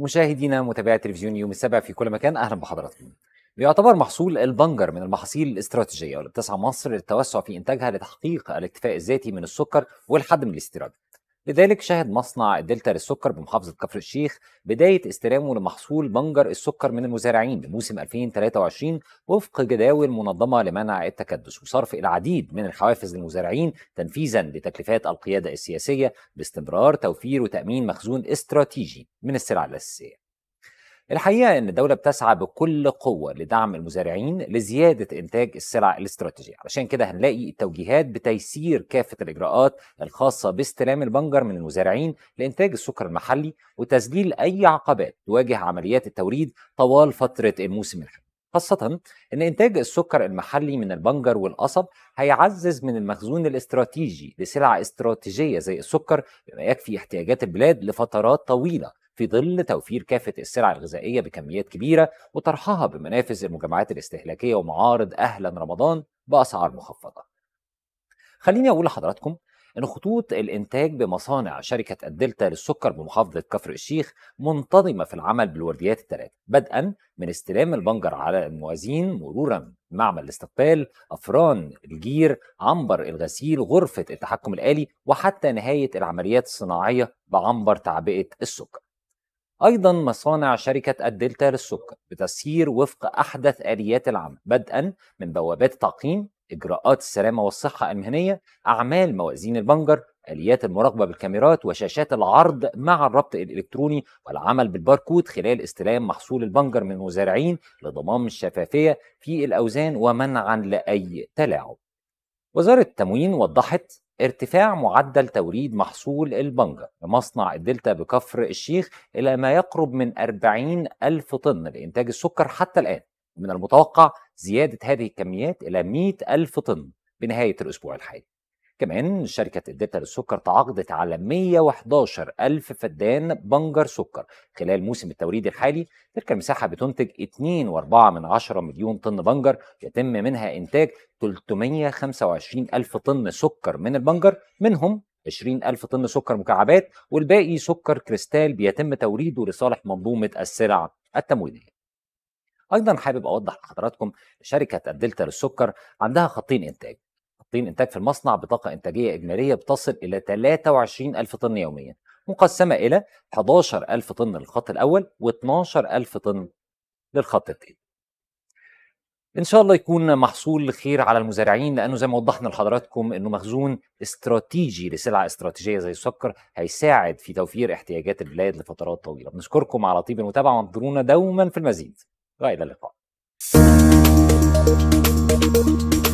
مشاهدينا متابعي تلفزيون يوم السبع في كل مكان اهلا بحضراتكم. يعتبر محصول البنجر من المحاصيل الاستراتيجيه واللي بتسعى مصر للتوسع في انتاجها لتحقيق الاكتفاء الذاتي من السكر والحد من الاستيراد. لذلك شهد مصنع دلتا للسكر بمحافظة كفر الشيخ بداية استلامه لمحصول بنجر السكر من المزارعين لموسم 2023 وفق جداول منظمة لمنع التكدس وصرف العديد من الحوافز للمزارعين تنفيذا لتكليفات القيادة السياسية باستمرار توفير وتأمين مخزون استراتيجي من السلع الأساسية الحقيقة أن الدولة بتسعى بكل قوة لدعم المزارعين لزيادة إنتاج السلع الاستراتيجية علشان كده هنلاقي التوجيهات بتيسير كافة الإجراءات الخاصة باستلام البنجر من المزارعين لإنتاج السكر المحلي وتسجيل أي عقبات تواجه عمليات التوريد طوال فترة الموسم الحالي خاصة إن إنتاج السكر المحلي من البنجر والقصب هيعزز من المخزون الاستراتيجي لسلع استراتيجية زي السكر بما يكفي احتياجات البلاد لفترات طويلة في ظل توفير كافة السلع الغذائية بكميات كبيرة وطرحها بمنافذ المجمعات الاستهلاكية ومعارض أهلا رمضان بأسعار مخفضة. خليني أقول لحضراتكم ان خطوط الانتاج بمصانع شركه الدلتا للسكر بمحافظه كفر الشيخ منتظمه في العمل بالورديات الثلاثه بدءا من استلام البنجر على الموازين مرورا معمل الاستقبال افران الجير عنبر الغسيل غرفه التحكم الالي وحتى نهايه العمليات الصناعيه بعنبر تعبئه السكر أيضا مصانع شركة الدلتا للسكر بتسيير وفق أحدث آليات العمل بدءا من بوابات التعقيم إجراءات السلامة والصحة المهنية أعمال موازين البنجر آليات المراقبة بالكاميرات وشاشات العرض مع الربط الإلكتروني والعمل بالباركود خلال استلام محصول البنجر من المزارعين لضمان الشفافية في الأوزان ومنعا لأي تلاعب وزارة التموين وضحت ارتفاع معدل توريد محصول البنجا لمصنع الدلتا بكفر الشيخ إلى ما يقرب من 40 ألف طن لإنتاج السكر حتى الآن ومن المتوقع زيادة هذه الكميات إلى 100 ألف طن بنهاية الأسبوع الحالي كمان شركة الدتا للسكر تعاقدت على 111 ألف فدان بنجر سكر خلال موسم التوريد الحالي تلك المساحة بتنتج 2.4 مليون طن بنجر يتم منها إنتاج 325 ألف طن سكر من البنجر منهم 20 ألف طن سكر مكعبات والباقي سكر كريستال بيتم توريده لصالح منظومة السلع التموينية ايضا حابب اوضح لحضراتكم شركه الدلتا للسكر عندها خطين انتاج حاطين انتاج في المصنع بطاقه انتاجيه اجماليه بتصل الى 23000 طن يوميا مقسمه الى 11000 طن للخط الاول و12000 طن للخط الثاني. ان شاء الله يكون محصول خير على المزارعين لانه زي ما وضحنا لحضراتكم انه مخزون استراتيجي لسلع استراتيجيه زي السكر هيساعد في توفير احتياجات البلاد لفترات طويله. بنشكركم على طيب المتابعه وانتظرونا دوما في المزيد. والى اللقاء.